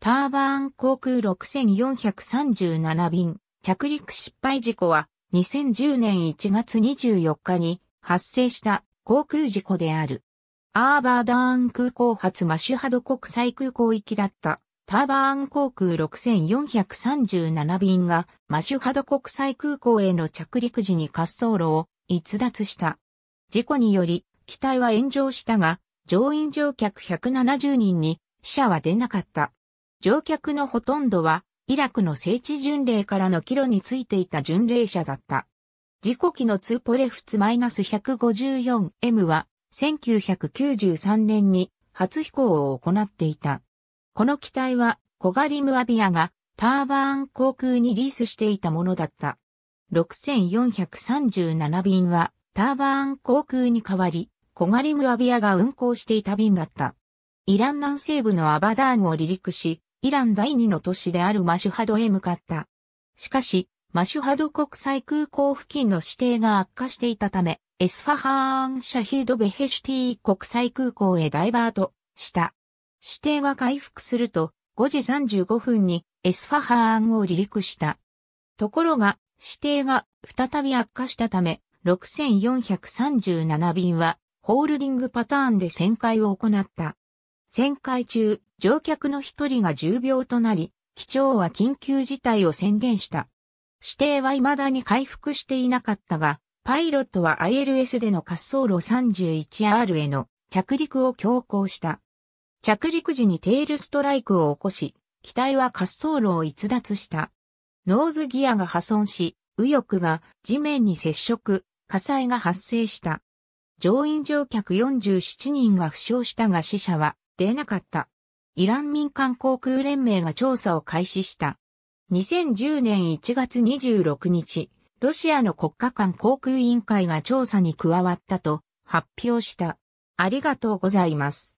ターバーン航空6437便着陸失敗事故は2010年1月24日に発生した航空事故である。アーバーダーン空港発マシュハド国際空港行きだったターバーン航空6437便がマシュハド国際空港への着陸時に滑走路を逸脱した。事故により機体は炎上したが乗員乗客170人に死者は出なかった。乗客のほとんどは、イラクの聖地巡礼からの帰路についていた巡礼者だった。事故機のツーポレフツ -154M は、1993年に初飛行を行っていた。この機体は、コガリムアビアが、ターバーン航空にリースしていたものだった。6437便は、ターバーン航空に代わり、コガリムアビアが運航していた便だった。イラン南西部のアバダーンを離陸し、イラン第二の都市であるマシュハドへ向かった。しかし、マシュハド国際空港付近の指定が悪化していたため、エスファハーン・シャヒード・ベヘシュティ国際空港へダイバートした。指定が回復すると、5時35分にエスファハーンを離陸した。ところが、指定が再び悪化したため、6437便は、ホールディングパターンで旋回を行った。旋回中、乗客の一人が重病となり、機長は緊急事態を宣言した。指定は未だに回復していなかったが、パイロットは ILS での滑走路 31R への着陸を強行した。着陸時にテールストライクを起こし、機体は滑走路を逸脱した。ノーズギアが破損し、右翼が地面に接触、火災が発生した。乗員乗客47人が負傷したが死者は出なかった。イラン民間航空連盟が調査を開始した。2010年1月26日、ロシアの国家間航空委員会が調査に加わったと発表した。ありがとうございます。